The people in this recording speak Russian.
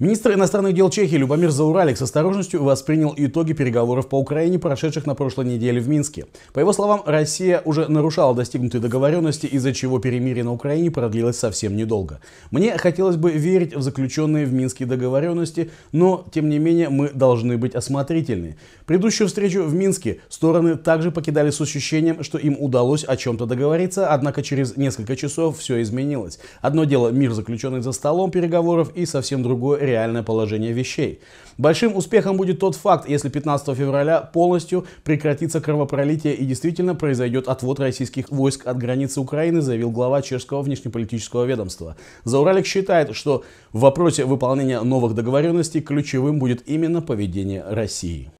Министр иностранных дел Чехии Любомир Зауралик с осторожностью воспринял итоги переговоров по Украине, прошедших на прошлой неделе в Минске. По его словам, Россия уже нарушала достигнутые договоренности, из-за чего перемирие на Украине продлилось совсем недолго. Мне хотелось бы верить в заключенные в Минске договоренности, но, тем не менее, мы должны быть осмотрительны. Предыдущую встречу в Минске стороны также покидали с ощущением, что им удалось о чем-то договориться, однако через несколько часов все изменилось. Одно дело мир, заключенный за столом переговоров, и совсем другое реальное положение вещей. Большим успехом будет тот факт, если 15 февраля полностью прекратится кровопролитие и действительно произойдет отвод российских войск от границы Украины, заявил глава чешского внешнеполитического ведомства. Зауралик считает, что в вопросе выполнения новых договоренностей ключевым будет именно поведение России.